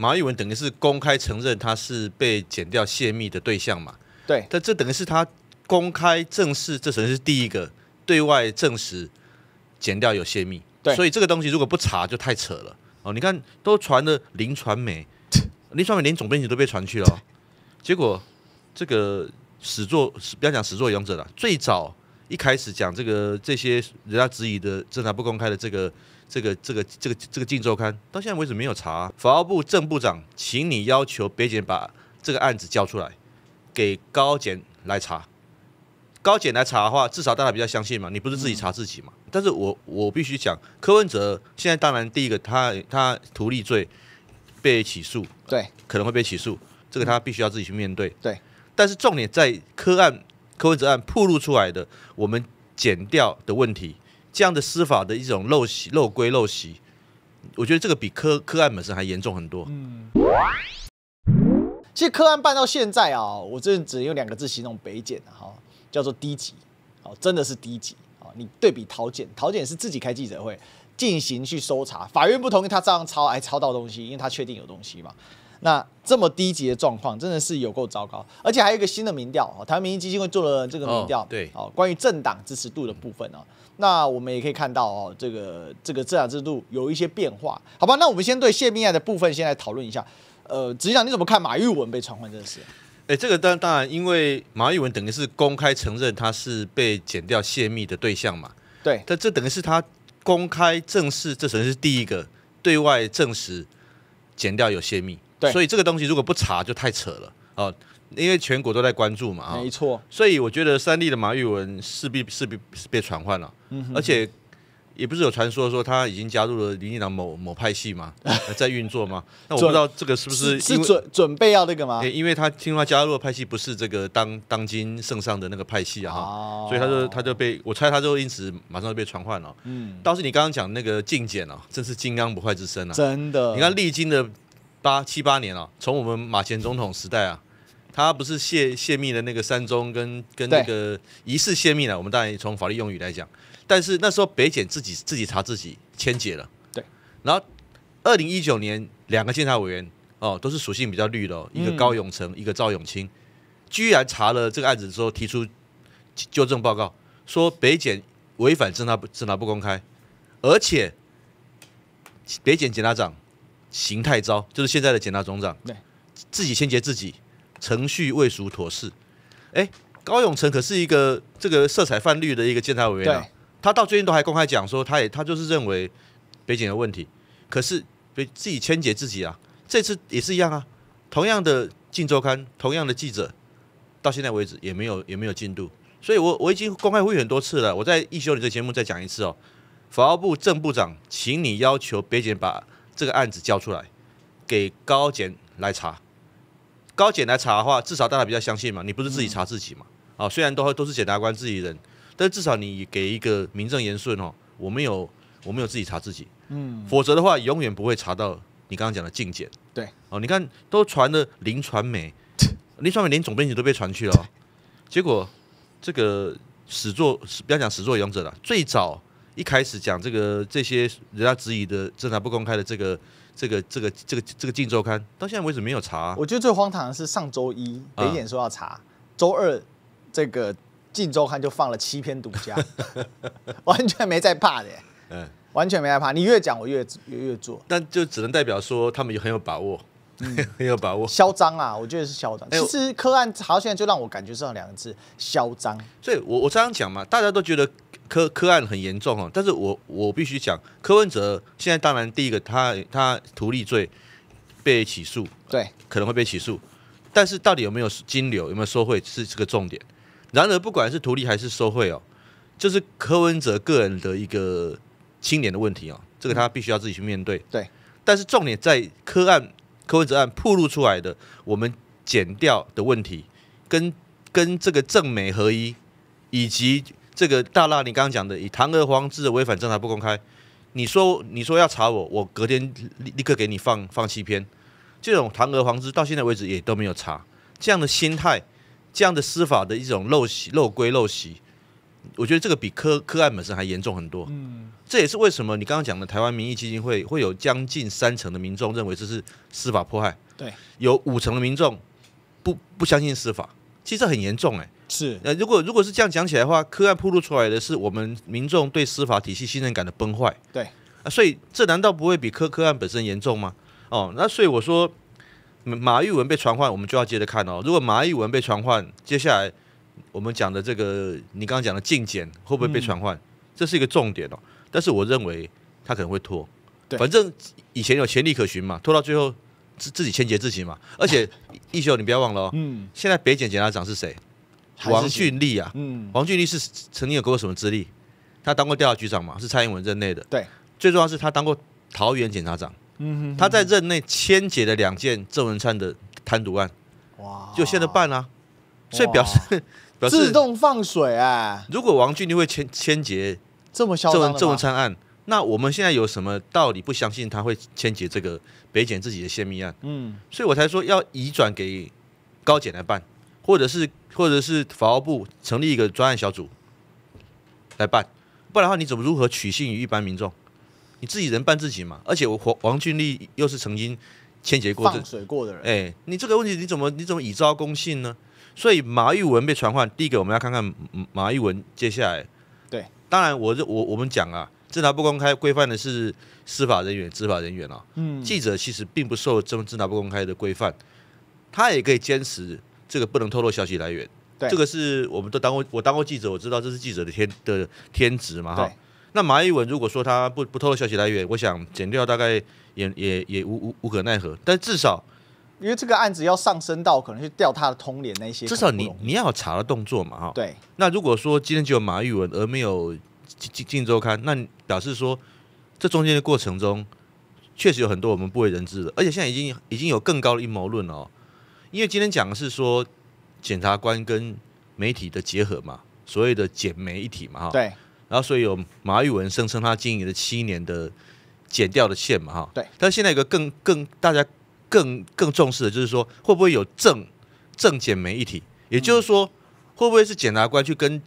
马玉文等于是公开承认他是被剪掉泄密的对象嘛？对，但这等于是他公开正式，这可能是第一个对外证实剪掉有泄密。对，所以这个东西如果不查就太扯了哦。你看，都传的林传美，林传美连总编辑都被传去了，结果这个始作不要讲始作俑者了，最早。一开始讲这个，这些人家质疑的侦查不公开的这个，这个，这个，这个，这个《镜周刊》到现在为止没有查。法务部郑部长，请你要求北检把这个案子交出来，给高检来查。高检来查的话，至少大家比较相信嘛，你不是自己查自己嘛。但是我我必须讲，柯文哲现在当然第一个，他他图利罪被起诉，对，可能会被起诉，这个他必须要自己去面对。对，但是重点在柯案。柯文哲案暴露出来的，我们剪掉的问题，这样的司法的一种陋习、陋规、陋习，我觉得这个比柯柯案本身还严重很多。嗯，其实科案办到现在啊，我这只用两个字形容北检的哈，叫做低级，哦，真的是低级啊！你对比陶检，陶检是自己开记者会进行去搜查，法院不同意他这样抄，还抄到东西，因为他确定有东西嘛。那这么低级的状况，真的是有够糟糕。而且还有一个新的民调，台湾民意基金会做了这个民调，对，哦，关于政党支持度的部分哦。那我们也可以看到哦，这个这个政党制度有一些变化，好吧？那我们先对泄密案的部分先来讨论一下。呃，实际你怎么看马玉文被传唤这件事？哎，这个当当然，因为马玉文等于是公开承认他是被剪掉泄密的对象嘛。对。但这等于是他公开正式，这先是第一个对外证实减掉有泄密。所以这个东西如果不查就太扯了啊！因为全国都在关注嘛，没错。所以我觉得三立的马玉文势必势必是被传唤了，而且也不是有传说说他已经加入了林进党某某派系嘛，在运作嘛。那我不知道这个是不是是准准备要那个吗？因为他听说加入派系不是这个当当今圣上的那个派系啊，所以他就他就被我猜他就因此马上就被传唤了。嗯，倒是你刚刚讲那个禁检啊，真是金刚不坏之身啊！真的，你看历经的。八七八年了，从我们马前总统时代啊，他不是泄泄密的那个三中跟跟那个疑似泄密了。我们当然从法律用语来讲，但是那时候北检自己自己查自己，签结了。对。然后二零一九年，两个监察委员哦，都是属性比较绿的，一个高永成，一个赵永清，居然查了这个案子之后，提出纠正报告，说北检违反侦查侦查不公开，而且北检检察长。行太招就是现在的检察总长，自己牵结自己，程序未熟妥适。哎，高永成可是一个这个色彩泛绿的一个监察委员，他到最近都还公开讲说，他也他就是认为北检有问题，可是被自己牵结自己啊，这次也是一样啊，同样的《镜周刊》，同样的记者，到现在为止也没有也没有进度，所以，我我已经公开呼吁很多次了，我在一休你的节目再讲一次哦，法务部郑部长，请你要求北检把。这个案子交出来，给高检来查。高检来查的话，至少大家比较相信嘛。你不是自己查自己嘛？啊，虽然都都是检察官自己人，但至少你给一个名正言顺哦。我们有，我们有自己查自己。嗯，否则的话，永远不会查到你刚刚讲的净检。对哦，你看都传的林传美，林传美连总编辑都被传去了，结果这个始作，不要讲始作俑者了，最早。一开始讲这个，这些人家质疑的侦查不公开的这个，这个，这个，这个，这个《晋周刊》到现在为止没有查。我觉得最荒唐的是上周一，北演说要查，周二这个《晋周刊》就放了七篇独家，完全没在怕的，完全没害怕。你越讲，我越越越做。但就只能代表说他们有很有把握，很有把握。嚣张啊！我觉得是嚣张。其实柯案好像现在就让我感觉上两个字：嚣张。以我我这样讲嘛，大家都觉得。科科案很严重哦，但是我我必须讲，柯文哲现在当然第一个他他图利罪被起诉，对，可能会被起诉，但是到底有没有金流，有没有收贿是这个重点。然而不管是图利还是收贿哦，就是柯文哲个人的一个清廉的问题哦，这个他必须要自己去面对。对，但是重点在柯案柯文哲案曝露出来的我们剪掉的问题，跟跟这个政美合一以及。这个大辣，你刚刚讲的以堂而皇之的违反侦查不公开，你说你说要查我，我隔天立立刻给你放放七篇，这种堂而皇之到现在为止也都没有查，这样的心态，这样的司法的一种陋习陋规陋习，我觉得这个比科科案本身还严重很多。嗯，这也是为什么你刚刚讲的台湾民意基金会会有将近三成的民众认为这是司法迫害，对，有五成的民众不不相信司法。其实很严重哎，是呃，如果如果是这样讲起来的话，科案铺露出来的是我们民众对司法体系信任感的崩坏，对啊，所以这难道不会比科科案本身严重吗？哦，那所以我说马玉文被传唤，我们就要接着看哦。如果马玉文被传唤，接下来我们讲的这个你刚刚讲的进检会不会被传唤，这是一个重点哦。但是我认为他可能会拖，反正以前有前例可循嘛，拖到最后。自自己牵结自己嘛，而且一 休你不要忘了哦，现在北检检察长是谁？王俊立啊，嗯，王俊立是曾经有过什么资历？他当过调查局长嘛，是蔡英文任内的，对。最重要是他当过桃园检察长，嗯，他在任内牵结了两件郑文灿的贪渎案，哇，就现在办啊，所以表示，表示自动放水啊。如果王俊立会牵牵结这么嚣张文郑文灿案？那我们现在有什么道理不相信他会牵结这个北检自己的泄密案？嗯，所以我才说要移转给高检来办，或者是或者是法务部成立一个专案小组来办，不然的话你怎么如何取信于一般民众？你自己人办自己嘛，而且黄黄俊立又是曾经牵结过放水过的人，哎，你这个问题你怎么你怎么以招攻信呢？所以马玉文被传唤，第一个我们要看看马玉文接下来，对，当然我我我们讲啊。侦查不公开规范的是司法人员、执法人员哦。嗯，记者其实并不受侦侦查不公开的规范，他也可以坚持这个不能透露消息来源。对，这个是我们都当过，我当过记者，我知道这是记者的天的天职嘛哈。那马玉文如果说他不不透露消息来源，我想剪掉大概也也也无无无可奈何。但至少因为这个案子要上升到可能去调他的通联那些，至少你你要有查的动作嘛哈。对。那如果说今天只有马玉文而没有。《镜镜周刊》那表示说，这中间的过程中确实有很多我们不为人知的，而且现在已经已经有更高的阴谋论了、哦。因为今天讲的是说检察官跟媒体的结合嘛，所谓的检媒一体嘛，哈。对。然后所以有马玉文声称他经营了七年的剪掉的线嘛，哈。对。但现在有个更更大家更更重视的就是说，会不会有正正检媒一体？也就是说，会不会是检察官去跟？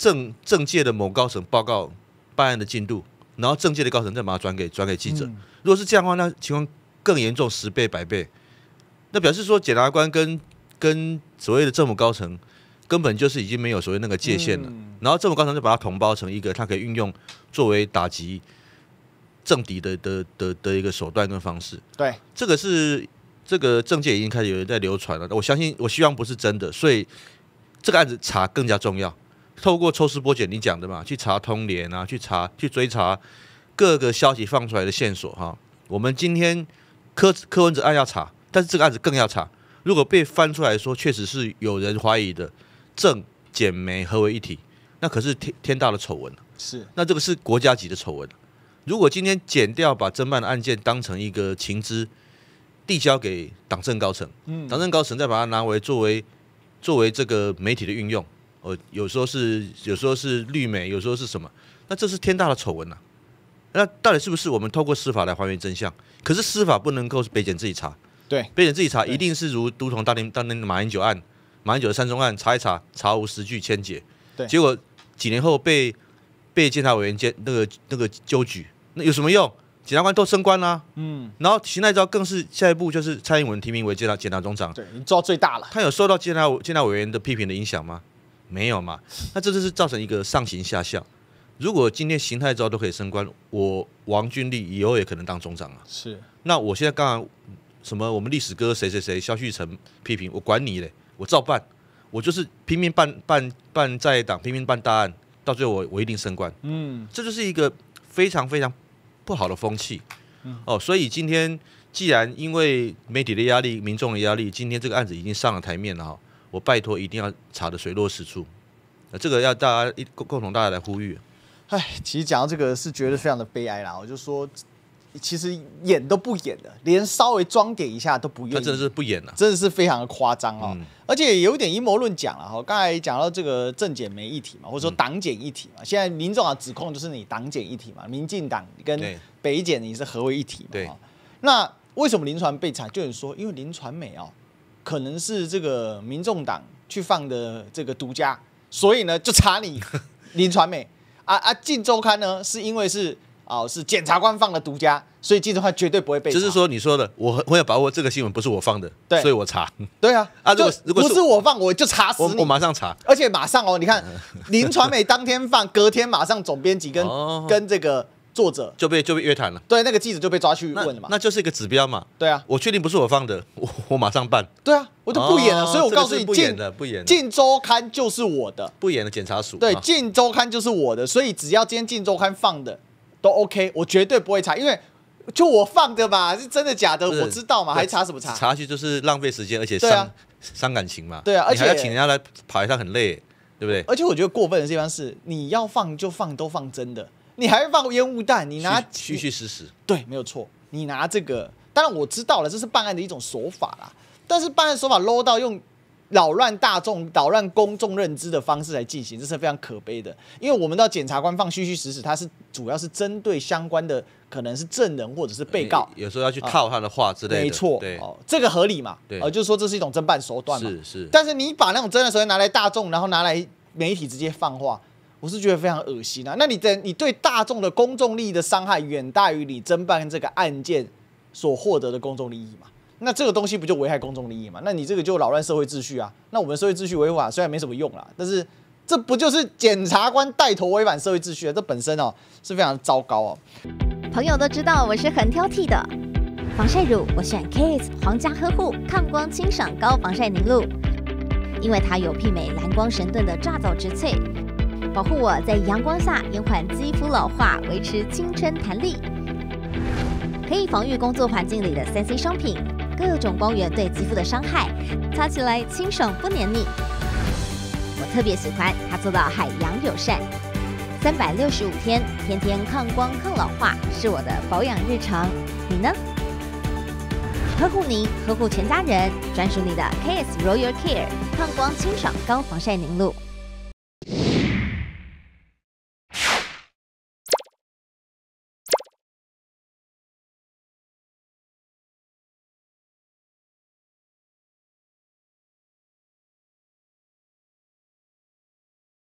政政界的某高层报告办案的进度，然后政界的高层再把它转给转给记者。如果是这样的话，那情况更严重十倍百倍。那表示说，检察官跟跟所谓的政府高层根本就是已经没有所谓那个界限了。然后政府高层就把它统包成一个，它可以运用作为打击政敌的的的的一个手段跟方式。对，这个是这个政界已经开始有人在流传了。我相信，我希望不是真的，所以这个案子查更加重要。透过抽丝剥茧，你讲的嘛，去查通联啊，去查，去追查各个消息放出来的线索哈。我们今天柯柯文哲案要查，但是这个案子更要查。如果被翻出来说，确实是有人怀疑的正检媒合为一体，那可是天天大的丑闻是，那这个是国家级的丑闻。如果今天减掉把侦办的案件当成一个情资，递交给党政高层，嗯，党政高层再把它拿为作为作为这个媒体的运用。呃，有时候是有时候是绿媒，有时候是什么？那这是天大的丑闻呐！那到底是不是我们透过司法来还原真相？可是司法不能够是北检自己查，对，北检自己查一定是如都统当年当年马英九案、马英九的三中案，查一查查无实据千解，对，结果几年后被被监察委员监那个那个纠举，那有什么用？检察官都升官了，嗯，然后徐耐昭更是下一步就是蔡英文提名为监察监察总长，对你做到最大了。他有受到监察监察委员的批评的影响吗？没有嘛？那这就是造成一个上行下效。如果今天邢太昭都可以升官，我王军立以后也可能当总长啊。是。那我现在刚刚什么？我们历史哥谁谁谁，肖旭成批评我，管你嘞，我照办。我就是拼命办办办在党，拼命办大案，到最后我我一定升官。嗯，这就是一个非常非常不好的风气。嗯。哦，所以今天既然因为媒体的压力、民众的压力，今天这个案子已经上了台面了哈。我拜托，一定要查的水落石出，那这个要大家一共共同大家来呼吁。哎，其实讲到这个是觉得非常的悲哀啦。我就说，其实演都不演的，连稍微装点一下都不用。他真的是不演了，真的是非常的夸张哦。而且有点阴谋论讲了哈，刚才讲到这个政检没一体嘛，或者说党检一体嘛。现在民众啊指控就是你党检一体嘛，民进党跟北检你是合为一体嘛。那为什么林传被查？就是说，因为林传美哦。可能是这个民众党去放的这个独家，所以呢就查你 林传美啊啊！《镜周刊》呢是因为是哦是检察官放的独家，所以《晋周刊》绝对不会被。就是说你说的，我很有把握这个新闻不是我放的，对，所以我查。对啊 啊！如果如果不是我放，我就查死你！我马上查，而且马上哦！你看 林传美当天放，隔天马上总编辑跟跟这个。作者就被就被约谈了，对，那个记者就被抓去问了嘛，那就是一个指标嘛。对啊，我确定不是我放的，我 我马上办。对啊，我就不演了，所以我告诉你，不演了，不演。进周刊就是我的，不演了。检察署对，进周刊就是我的，所以只要今天进周刊放的都 OK，我绝对不会查，因为就我放的吧，是真的假的我知道嘛，还查什么查？查去就是浪费时间，而且伤伤感情嘛。对啊，而且要请人家来跑一趟，很累，对不对？而且我觉得过分的地方是，你要放就放，都放真的。你还会放烟雾弹？你拿虚虚实实，对，没有错。你拿这个，当然我知道了，这是办案的一种手法啦。但是办案手法 low 到用扰乱大众、扰乱公众认知的方式来进行，这是非常可悲的。因为我们到检察官放虚虚实实，他是主要是针对相关的，可能是证人或者是被告，有时候要去套他的话之类的。没错，哦，这个合理嘛？对，呃，就是说这是一种侦办手段嘛？是是。但是你把那种侦的手段拿来大众，然后拿来媒体直接放话。我是觉得非常恶心啊！那你的你对大众的公众利益的伤害远大于你侦办这个案件所获得的公众利益嘛？那这个东西不就危害公众利益嘛？那你这个就扰乱社会秩序啊！那我们社会秩序违法虽然没什么用啦，但是这不就是检察官带头违反社会秩序啊？这本身哦是非常糟糕哦。朋友都知道我是很挑剔的，防晒乳我选 Kiss 皇家呵护抗光清爽高防晒凝露，因为它有媲美蓝光神盾的抓藻植萃。保护我在阳光下延缓肌肤老化，维持青春弹力，可以防御工作环境里的三 C 商品、各种光源对肌肤的伤害，擦起来清爽不黏腻。我特别喜欢它做到海洋友善，三百六十五天天天抗光抗老化是我的保养日常。你呢？呵护您，呵护全家人，专属你的 K S Royal Care 抗光清爽高防晒凝露。